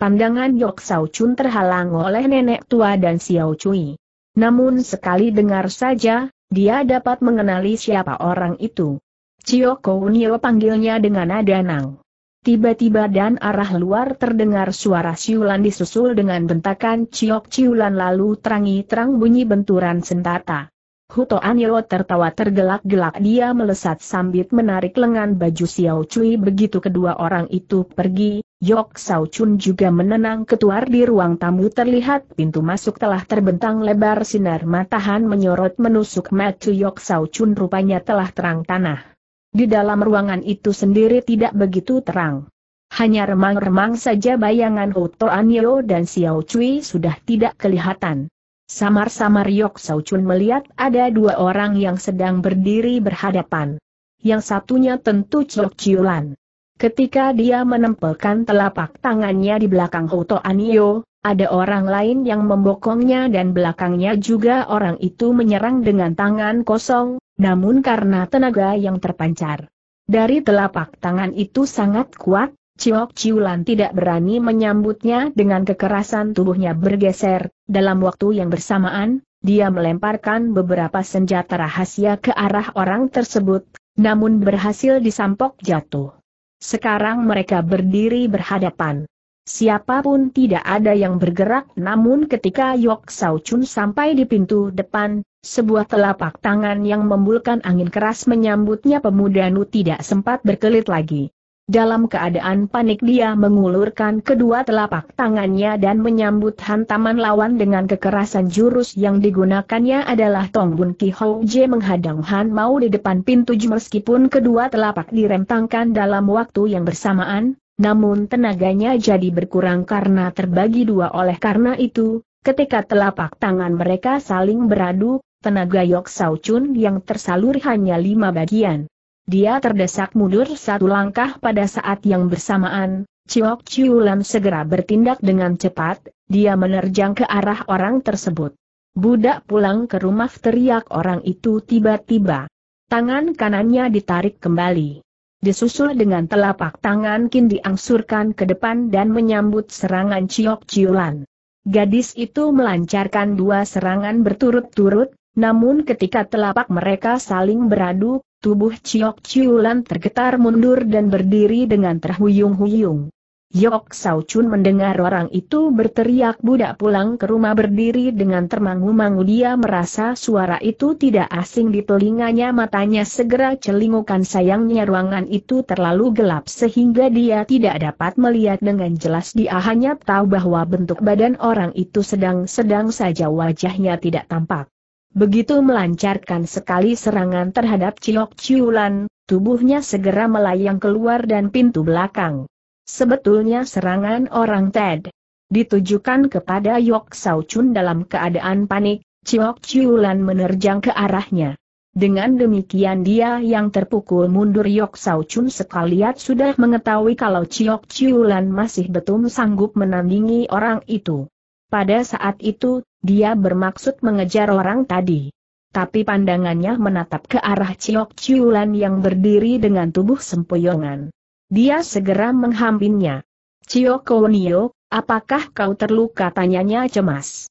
Pandangan Yok Sao Chun terhalang oleh nenek tua dan Xiao Cui. Namun sekali dengar saja, dia dapat mengenali siapa orang itu. Cioko Unio panggilnya dengan nada nang. Tiba-tiba dan arah luar terdengar suara siulan disusul dengan bentakan ciok ciulan lalu terangi terang bunyi benturan sentata. Huto Anio tertawa tergelak-gelak dia melesat sambil menarik lengan baju Xiao Cui begitu kedua orang itu pergi, Yok Sao Chun juga menenang ketuar di ruang tamu terlihat pintu masuk telah terbentang lebar sinar matahan menyorot menusuk mata Yok Sao Chun rupanya telah terang tanah. Di dalam ruangan itu sendiri tidak begitu terang. Hanya remang-remang saja bayangan Huto Anio dan Xiao Cui sudah tidak kelihatan. Samar-samar Yok Sau Chun melihat ada dua orang yang sedang berdiri berhadapan. Yang satunya tentu Chok Chiulan. Ketika dia menempelkan telapak tangannya di belakang Hoto Anio, ada orang lain yang membokongnya dan belakangnya juga orang itu menyerang dengan tangan kosong, namun karena tenaga yang terpancar. Dari telapak tangan itu sangat kuat, Ciok Ciulan tidak berani menyambutnya dengan kekerasan tubuhnya bergeser, dalam waktu yang bersamaan, dia melemparkan beberapa senjata rahasia ke arah orang tersebut, namun berhasil disampok jatuh. Sekarang mereka berdiri berhadapan. Siapapun tidak ada yang bergerak namun ketika Yok Sao Chun sampai di pintu depan, sebuah telapak tangan yang membulkan angin keras menyambutnya pemuda Nu tidak sempat berkelit lagi. Dalam keadaan panik dia mengulurkan kedua telapak tangannya dan menyambut hantaman lawan dengan kekerasan jurus yang digunakannya adalah Tong Bun Ki Hou Je menghadang Han Mao di depan pintu meskipun kedua telapak direntangkan dalam waktu yang bersamaan, namun tenaganya jadi berkurang karena terbagi dua oleh karena itu, ketika telapak tangan mereka saling beradu, tenaga Yok Sao Chun yang tersalur hanya lima bagian. Dia terdesak mundur satu langkah pada saat yang bersamaan, Ciok Ciulan segera bertindak dengan cepat, dia menerjang ke arah orang tersebut. Budak pulang ke rumah teriak orang itu tiba-tiba. Tangan kanannya ditarik kembali. Disusul dengan telapak tangan Kin diangsurkan ke depan dan menyambut serangan Ciok Ciulan. Gadis itu melancarkan dua serangan berturut-turut, namun ketika telapak mereka saling beradu, Tubuh Chiok Chiulan tergetar mundur dan berdiri dengan terhuyung-huyung. Yok Sao Chun mendengar orang itu berteriak budak pulang ke rumah berdiri dengan termangu-mangu dia merasa suara itu tidak asing di telinganya matanya segera celingukan sayangnya ruangan itu terlalu gelap sehingga dia tidak dapat melihat dengan jelas dia hanya tahu bahwa bentuk badan orang itu sedang-sedang saja wajahnya tidak tampak. Begitu melancarkan sekali serangan terhadap Cilok Ciulan, tubuhnya segera melayang keluar dan pintu belakang. Sebetulnya serangan orang Ted ditujukan kepada Yok Sao Chun dalam keadaan panik, Cilok Ciulan menerjang ke arahnya. Dengan demikian dia yang terpukul mundur Yok Sao Chun sekaliat sudah mengetahui kalau Ciok Ciulan masih betul sanggup menandingi orang itu. Pada saat itu, dia bermaksud mengejar orang tadi. Tapi pandangannya menatap ke arah Ciok Ciulan yang berdiri dengan tubuh sempoyongan. Dia segera menghampirinya. Ciok Kowonio, apakah kau terluka tanyanya cemas.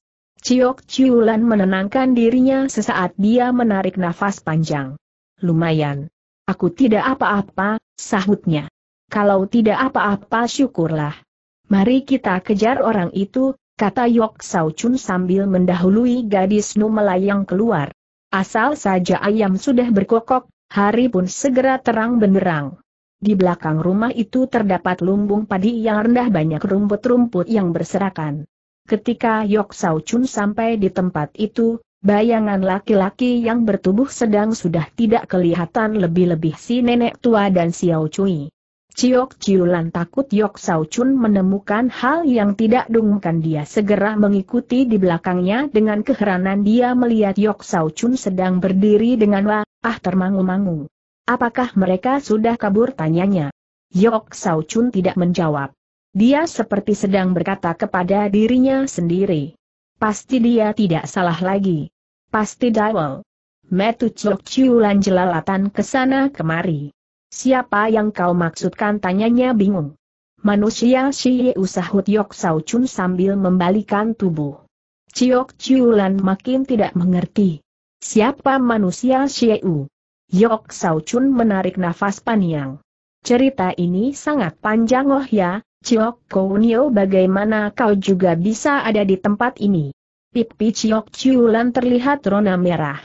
Ciok Ciulan menenangkan dirinya sesaat dia menarik nafas panjang. Lumayan. Aku tidak apa-apa, sahutnya. Kalau tidak apa-apa syukurlah. Mari kita kejar orang itu, kata Yok Sao Chun sambil mendahului gadis Nu melayang keluar. Asal saja ayam sudah berkokok, hari pun segera terang benderang. Di belakang rumah itu terdapat lumbung padi yang rendah banyak rumput-rumput yang berserakan. Ketika Yok Sao Chun sampai di tempat itu, bayangan laki-laki yang bertubuh sedang sudah tidak kelihatan lebih-lebih si nenek tua dan Xiao Cui. Ciok Ciulan takut Yok Sao Chun menemukan hal yang tidak dungkan dia segera mengikuti di belakangnya dengan keheranan dia melihat Yok Sao Chun sedang berdiri dengan wah ah termangu-mangu. Apakah mereka sudah kabur tanyanya? Yok Sao Chun tidak menjawab. Dia seperti sedang berkata kepada dirinya sendiri. Pasti dia tidak salah lagi. Pasti dawel. Metu Ciok Ciulan jelalatan kesana kemari. Siapa yang kau maksudkan tanyanya bingung. Manusia Shiyu sahut Yok Sau Chun sambil membalikan tubuh. Ciok Ciulan makin tidak mengerti. Siapa manusia Shiyu? Yok Sau Chun menarik nafas panjang. Cerita ini sangat panjang oh ya, Ciok Kounio bagaimana kau juga bisa ada di tempat ini? Pipi Ciok Ciulan terlihat rona merah.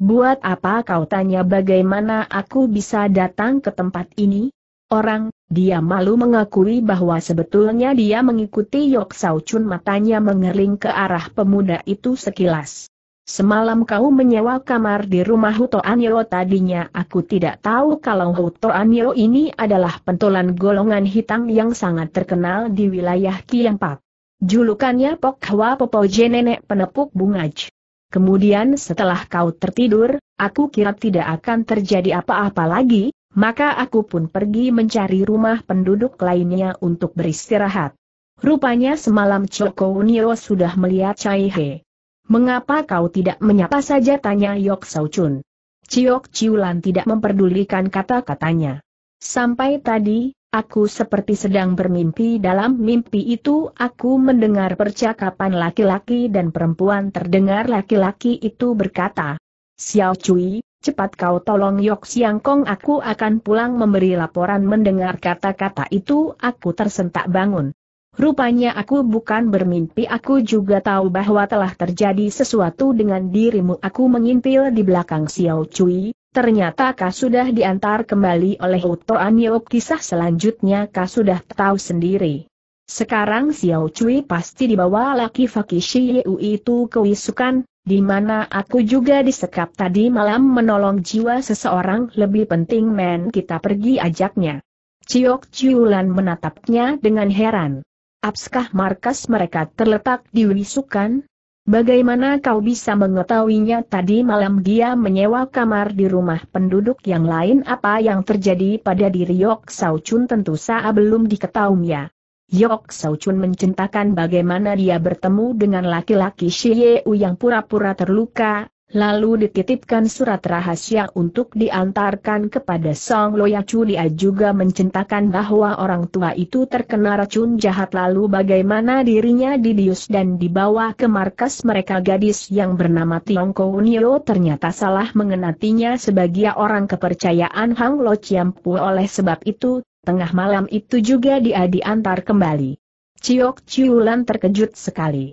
Buat apa kau tanya bagaimana aku bisa datang ke tempat ini? Orang, dia malu mengakui bahwa sebetulnya dia mengikuti Yok Sao Chun matanya mengering ke arah pemuda itu sekilas. Semalam kau menyewa kamar di rumah Huto Anyo tadinya aku tidak tahu kalau Huto Anyo ini adalah pentolan golongan hitam yang sangat terkenal di wilayah Kiampak. Julukannya pokhwa Popoje Nenek Penepuk Bungaj. Kemudian setelah kau tertidur, aku kira tidak akan terjadi apa-apa lagi, maka aku pun pergi mencari rumah penduduk lainnya untuk beristirahat. Rupanya semalam Choko Unio sudah melihat Chai He. Mengapa kau tidak menyapa saja tanya Yok Sao Chun. Ciok Ciulan tidak memperdulikan kata-katanya. Sampai tadi, Aku seperti sedang bermimpi dalam mimpi itu aku mendengar percakapan laki-laki dan perempuan terdengar laki-laki itu berkata. Xiao Cui, cepat kau tolong Yok Siang Kong aku akan pulang memberi laporan mendengar kata-kata itu aku tersentak bangun. Rupanya aku bukan bermimpi aku juga tahu bahwa telah terjadi sesuatu dengan dirimu aku mengintil di belakang Xiao Cui, Ternyata kau sudah diantar kembali oleh Uto Anio kisah selanjutnya kau sudah tahu sendiri. Sekarang Xiao Cui pasti dibawa laki Fakishi Yeu itu ke Wisukan, di mana aku juga disekap tadi malam menolong jiwa seseorang lebih penting men kita pergi ajaknya. Ciok Ciulan menatapnya dengan heran. Apakah markas mereka terletak di Wisukan? Bagaimana kau bisa mengetahuinya tadi malam dia menyewa kamar di rumah penduduk yang lain apa yang terjadi pada diri Yok Sao Chun tentu saja belum diketahuinya. Yok Sao Chun menceritakan bagaimana dia bertemu dengan laki-laki Shi Yu yang pura-pura terluka, Lalu dititipkan surat rahasia untuk diantarkan kepada Song Loya Dia juga mencintakan bahwa orang tua itu terkena racun jahat lalu bagaimana dirinya didius dan dibawa ke markas mereka gadis yang bernama Tiongko Nio ternyata salah mengenatinya sebagai orang kepercayaan Hang Lo Chiampu oleh sebab itu, tengah malam itu juga dia diantar kembali. Ciok Ciulan terkejut sekali.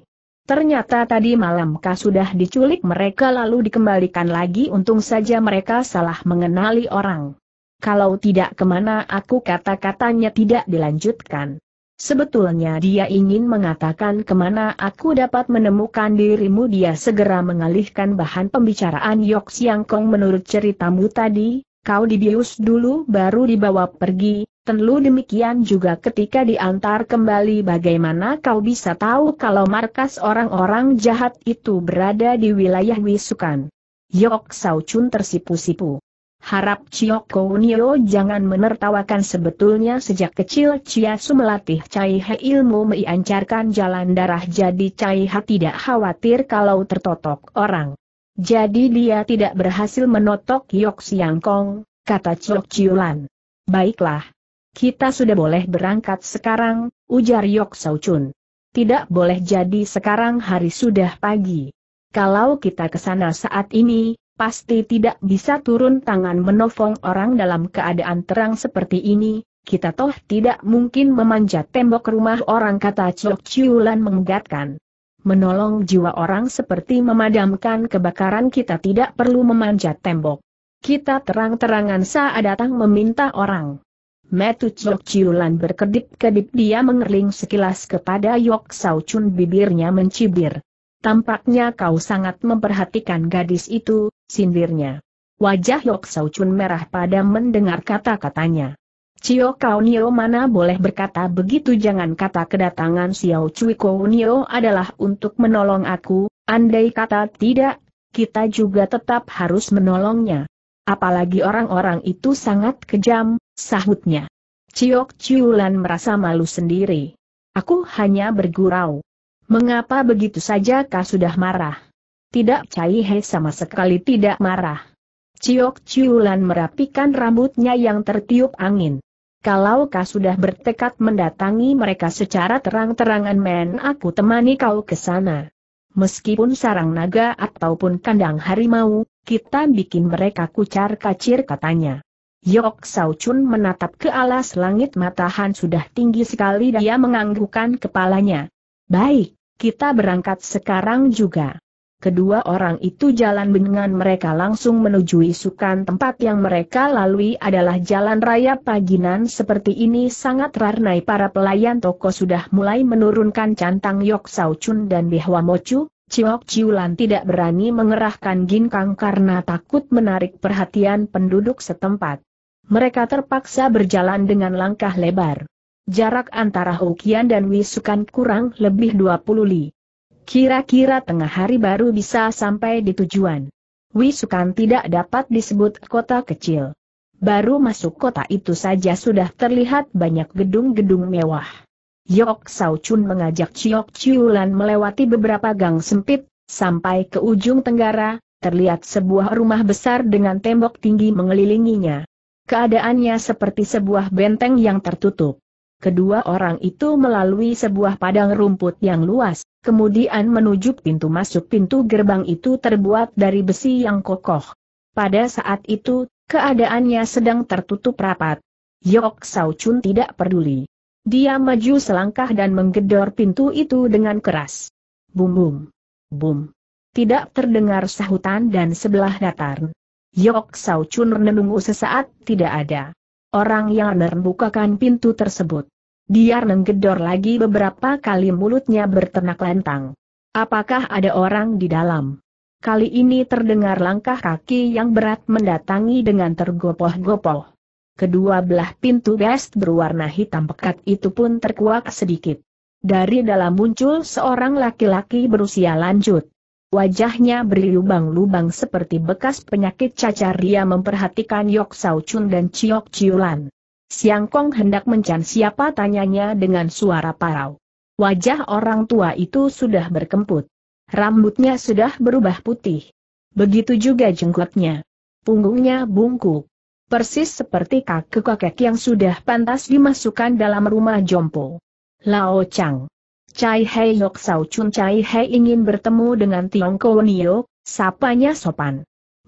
Ternyata tadi malam kah sudah diculik mereka lalu dikembalikan lagi untung saja mereka salah mengenali orang. Kalau tidak kemana aku kata-katanya tidak dilanjutkan. Sebetulnya dia ingin mengatakan kemana aku dapat menemukan dirimu dia segera mengalihkan bahan pembicaraan Yok Siang Kong menurut ceritamu tadi, kau dibius dulu baru dibawa pergi, Tenlu demikian juga ketika diantar kembali bagaimana kau bisa tahu kalau markas orang-orang jahat itu berada di wilayah Wisukan. Yok Sao Chun tersipu-sipu. Harap Chiok Nio jangan menertawakan sebetulnya sejak kecil Chia Su melatih Cai He ilmu mengancarkan jalan darah jadi Cai He tidak khawatir kalau tertotok orang. Jadi dia tidak berhasil menotok Yok Siang Kong, kata Chiok Chiulan. Baiklah, kita sudah boleh berangkat sekarang, ujar Yok Chun. Tidak boleh jadi sekarang hari sudah pagi. Kalau kita ke sana saat ini, pasti tidak bisa turun tangan menopong orang dalam keadaan terang seperti ini, kita toh tidak mungkin memanjat tembok rumah orang kata Chok Chiulan menggatkan. Menolong jiwa orang seperti memadamkan kebakaran kita tidak perlu memanjat tembok. Kita terang-terangan saat datang meminta orang. Metu Chok Chiulan berkedip-kedip dia mengerling sekilas kepada Yok Sao Chun bibirnya mencibir. Tampaknya kau sangat memperhatikan gadis itu, sindirnya. Wajah Yok Sao Chun merah pada mendengar kata-katanya. Cio Kau Nio mana boleh berkata begitu jangan kata kedatangan Xiao Cui Kau Nio adalah untuk menolong aku, andai kata tidak, kita juga tetap harus menolongnya. Apalagi orang-orang itu sangat kejam, sahutnya. Ciok Ciulan merasa malu sendiri. Aku hanya bergurau. Mengapa begitu saja kau sudah marah? Tidak Cai He sama sekali tidak marah. Ciok Ciulan merapikan rambutnya yang tertiup angin. Kalau kau sudah bertekad mendatangi mereka secara terang-terangan men aku temani kau ke sana. Meskipun sarang naga ataupun kandang harimau, kita bikin mereka kucar kacir katanya. Yok Sao Chun menatap ke alas langit matahan sudah tinggi sekali dia menganggukkan kepalanya. Baik, kita berangkat sekarang juga. Kedua orang itu jalan dengan mereka langsung menuju isukan tempat yang mereka lalui adalah jalan raya paginan seperti ini sangat rarnai para pelayan toko sudah mulai menurunkan cantang Yok Sao Chun dan Behwa Mochu, Ciok Ciulan tidak berani mengerahkan ginkang karena takut menarik perhatian penduduk setempat mereka terpaksa berjalan dengan langkah lebar. Jarak antara hukian dan Wisukan kurang lebih 20 li. Kira-kira tengah hari baru bisa sampai di tujuan. Wisukan tidak dapat disebut kota kecil. Baru masuk kota itu saja sudah terlihat banyak gedung-gedung mewah. Yok Sao Chun mengajak Chiok Chiulan melewati beberapa gang sempit, sampai ke ujung tenggara, terlihat sebuah rumah besar dengan tembok tinggi mengelilinginya. Keadaannya seperti sebuah benteng yang tertutup. Kedua orang itu melalui sebuah padang rumput yang luas, kemudian menuju pintu masuk pintu gerbang itu terbuat dari besi yang kokoh. Pada saat itu, keadaannya sedang tertutup rapat. Yok Sao Chun tidak peduli. Dia maju selangkah dan menggedor pintu itu dengan keras. Bum bum. Bum. Tidak terdengar sahutan dan sebelah datar. Yok Sao Chun menunggu sesaat, tidak ada. Orang yang membukakan pintu tersebut. Dia menggedor lagi beberapa kali mulutnya bertenak lentang. Apakah ada orang di dalam? Kali ini terdengar langkah kaki yang berat mendatangi dengan tergopoh-gopoh. Kedua belah pintu gas berwarna hitam pekat itu pun terkuak sedikit. Dari dalam muncul seorang laki-laki berusia lanjut. Wajahnya berlubang-lubang seperti bekas penyakit cacar dia memperhatikan Yok Sao Chun dan Chiok Chiulan. Siang Kong hendak mencan siapa tanyanya dengan suara parau. Wajah orang tua itu sudah berkemput. Rambutnya sudah berubah putih. Begitu juga jenggotnya. Punggungnya bungkuk. Persis seperti kakek-kakek yang sudah pantas dimasukkan dalam rumah jompo. Lao Chang. Cai Hei Yok Sao Chun Cai Hei ingin bertemu dengan Tiong Nio, sapanya sopan.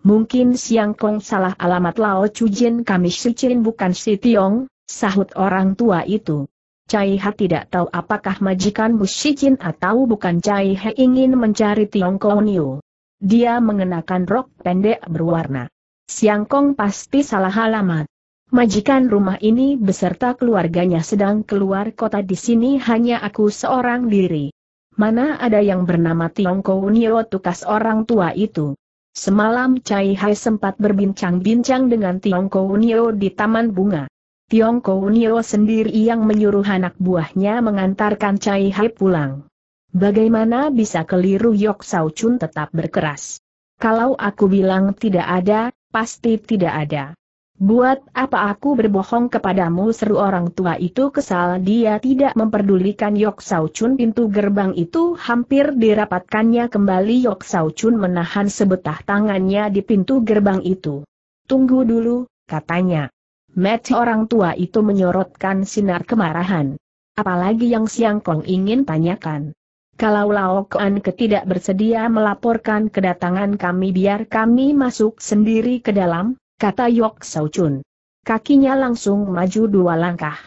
Mungkin Siang Kong salah alamat Lao Chujin kami Chin bukan si Tiong, sahut orang tua itu. Cai Ha tidak tahu apakah majikan Bu Chin atau bukan Cai Hei ingin mencari Tiong Nio. Dia mengenakan rok pendek berwarna. Siang Kong pasti salah alamat. Majikan rumah ini beserta keluarganya sedang keluar kota di sini hanya aku seorang diri. Mana ada yang bernama Tiongko Unio tukas orang tua itu. Semalam Cai Hai sempat berbincang-bincang dengan Tiongko Unio di Taman Bunga. Tiongko Unio sendiri yang menyuruh anak buahnya mengantarkan Cai Hai pulang. Bagaimana bisa keliru Yok Sao Chun tetap berkeras? Kalau aku bilang tidak ada, pasti tidak ada. Buat apa aku berbohong kepadamu seru orang tua itu kesal dia tidak memperdulikan Yok Sao Chun pintu gerbang itu hampir dirapatkannya kembali Yok Sao Chun menahan sebetah tangannya di pintu gerbang itu. Tunggu dulu, katanya. Met orang tua itu menyorotkan sinar kemarahan. Apalagi yang Siang Kong ingin tanyakan. Kalau Kuan ketidak bersedia melaporkan kedatangan kami biar kami masuk sendiri ke dalam, kata Yok Sao Chun. Kakinya langsung maju dua langkah.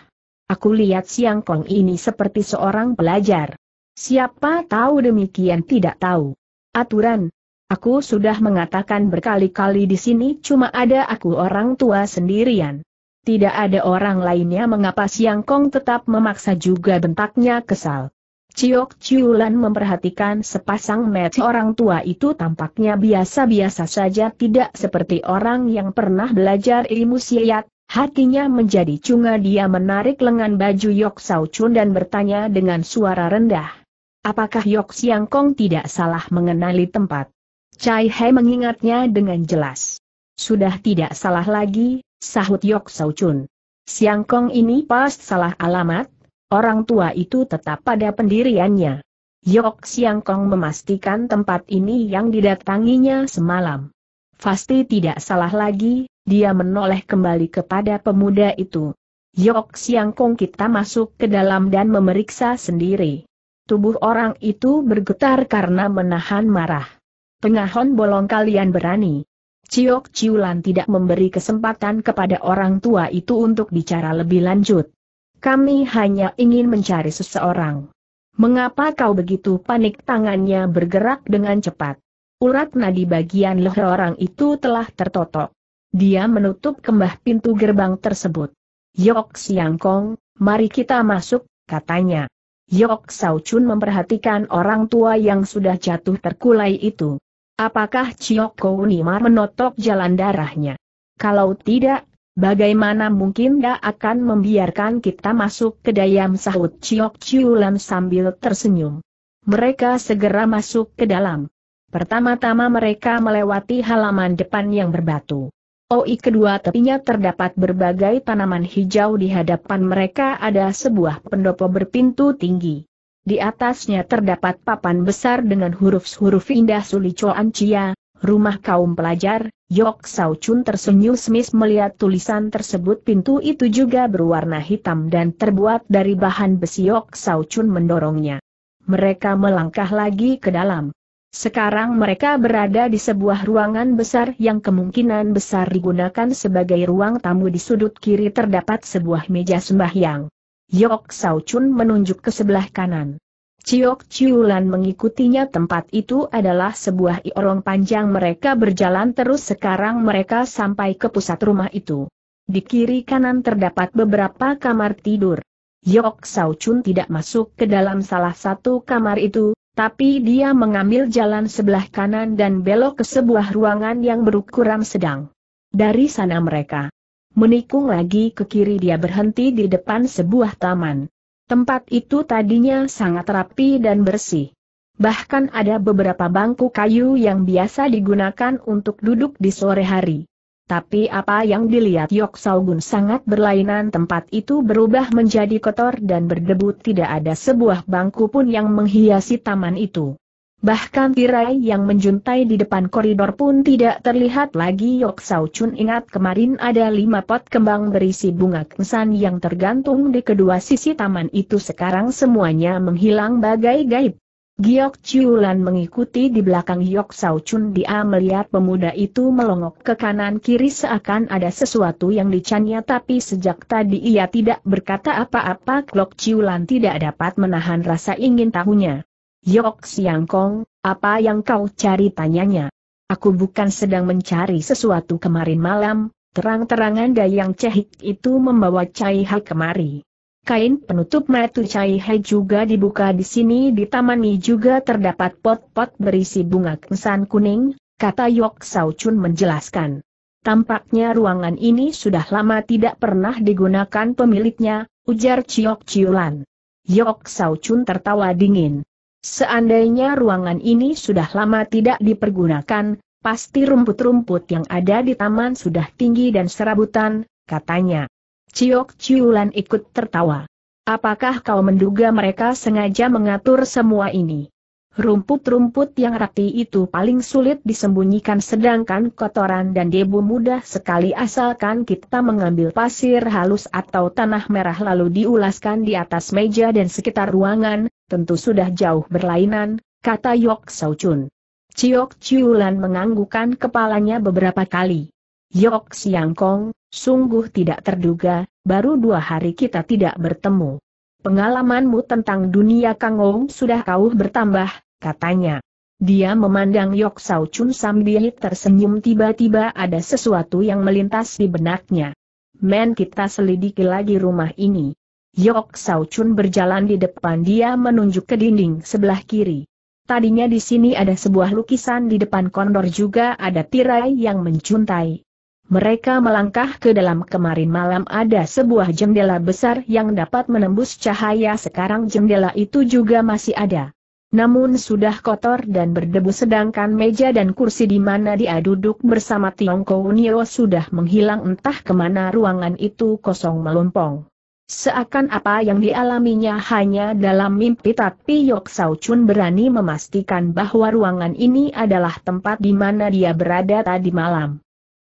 Aku lihat Siang Kong ini seperti seorang pelajar. Siapa tahu demikian tidak tahu. Aturan. Aku sudah mengatakan berkali-kali di sini cuma ada aku orang tua sendirian. Tidak ada orang lainnya mengapa Siang Kong tetap memaksa juga bentaknya kesal. Ciok Ciulan memperhatikan sepasang mata orang tua itu tampaknya biasa-biasa saja tidak seperti orang yang pernah belajar ilmu silat, hatinya menjadi cunga dia menarik lengan baju Yok Sao Chun dan bertanya dengan suara rendah. Apakah Yok Siang Kong tidak salah mengenali tempat? Chai He mengingatnya dengan jelas. Sudah tidak salah lagi, sahut Yok Sao Chun. Siang Kong ini pas salah alamat, Orang tua itu tetap pada pendiriannya. Yok Siang Kong memastikan tempat ini yang didatanginya semalam. Pasti tidak salah lagi, dia menoleh kembali kepada pemuda itu. Yok Siang Kong kita masuk ke dalam dan memeriksa sendiri. Tubuh orang itu bergetar karena menahan marah. Pengahon bolong kalian berani. Ciok Ciulan tidak memberi kesempatan kepada orang tua itu untuk bicara lebih lanjut. Kami hanya ingin mencari seseorang. Mengapa kau begitu panik tangannya bergerak dengan cepat? Urat nadi bagian leher orang itu telah tertotok. Dia menutup kembah pintu gerbang tersebut. Yok Siang Kong, mari kita masuk, katanya. Yok Sao Chun memperhatikan orang tua yang sudah jatuh terkulai itu. Apakah Chiok Kounimar menotok jalan darahnya? Kalau tidak, Bagaimana mungkin dia akan membiarkan kita masuk ke dayam sahut Ciok Ciulan sambil tersenyum. Mereka segera masuk ke dalam. Pertama-tama mereka melewati halaman depan yang berbatu. Oi kedua tepinya terdapat berbagai tanaman hijau di hadapan mereka ada sebuah pendopo berpintu tinggi. Di atasnya terdapat papan besar dengan huruf-huruf indah Suli Cia, rumah kaum pelajar, Yok Sao Chun tersenyum Smith melihat tulisan tersebut pintu itu juga berwarna hitam dan terbuat dari bahan besi Yok Sao Chun mendorongnya. Mereka melangkah lagi ke dalam. Sekarang mereka berada di sebuah ruangan besar yang kemungkinan besar digunakan sebagai ruang tamu di sudut kiri terdapat sebuah meja sembahyang. Yok Sao Chun menunjuk ke sebelah kanan. Ciok Ciulan mengikutinya tempat itu adalah sebuah lorong panjang mereka berjalan terus sekarang mereka sampai ke pusat rumah itu. Di kiri kanan terdapat beberapa kamar tidur. Yok Sao Chun tidak masuk ke dalam salah satu kamar itu, tapi dia mengambil jalan sebelah kanan dan belok ke sebuah ruangan yang berukuran sedang. Dari sana mereka menikung lagi ke kiri dia berhenti di depan sebuah taman. Tempat itu tadinya sangat rapi dan bersih. Bahkan ada beberapa bangku kayu yang biasa digunakan untuk duduk di sore hari. Tapi apa yang dilihat Yok Saugun sangat berlainan tempat itu berubah menjadi kotor dan berdebu tidak ada sebuah bangku pun yang menghiasi taman itu. Bahkan tirai yang menjuntai di depan koridor pun tidak terlihat lagi Yok Sao Chun ingat kemarin ada lima pot kembang berisi bunga kensan yang tergantung di kedua sisi taman itu sekarang semuanya menghilang bagai gaib. Giok Chiulan mengikuti di belakang Yok Sao Chun dia melihat pemuda itu melongok ke kanan kiri seakan ada sesuatu yang dicannya tapi sejak tadi ia tidak berkata apa-apa Giok Chiulan tidak dapat menahan rasa ingin tahunya. Yok Siang Kong, apa yang kau cari tanyanya? Aku bukan sedang mencari sesuatu kemarin malam, terang-terangan Dayang Cehik itu membawa Cai Hai kemari. Kain penutup metu Cai Hai juga dibuka di sini di taman ini juga terdapat pot-pot berisi bunga kensan kuning, kata Yok Sao Chun menjelaskan. Tampaknya ruangan ini sudah lama tidak pernah digunakan pemiliknya, ujar Ciok Ciulan. Yok Sao Chun tertawa dingin. Seandainya ruangan ini sudah lama tidak dipergunakan, pasti rumput-rumput yang ada di taman sudah tinggi dan serabutan, katanya. Ciok Ciulan ikut tertawa. Apakah kau menduga mereka sengaja mengatur semua ini? Rumput-rumput yang rapi itu paling sulit disembunyikan sedangkan kotoran dan debu mudah sekali asalkan kita mengambil pasir halus atau tanah merah lalu diulaskan di atas meja dan sekitar ruangan, tentu sudah jauh berlainan, kata Yok Sau Chun. Ciok Ciulan menganggukan kepalanya beberapa kali. Yok Siang Kong, sungguh tidak terduga, baru dua hari kita tidak bertemu. Pengalamanmu tentang dunia Kangong sudah kau bertambah, katanya. Dia memandang Yok Sau Chun sambil tersenyum tiba-tiba ada sesuatu yang melintas di benaknya. Men kita selidiki lagi rumah ini. Yok Sao Chun berjalan di depan dia menunjuk ke dinding sebelah kiri. Tadinya di sini ada sebuah lukisan di depan kondor juga ada tirai yang mencuntai. Mereka melangkah ke dalam kemarin malam ada sebuah jendela besar yang dapat menembus cahaya sekarang jendela itu juga masih ada. Namun sudah kotor dan berdebu sedangkan meja dan kursi di mana dia duduk bersama Tiongko Unio sudah menghilang entah kemana ruangan itu kosong melompong. Seakan apa yang dialaminya hanya dalam mimpi tapi Yok Sao Chun berani memastikan bahwa ruangan ini adalah tempat di mana dia berada tadi malam.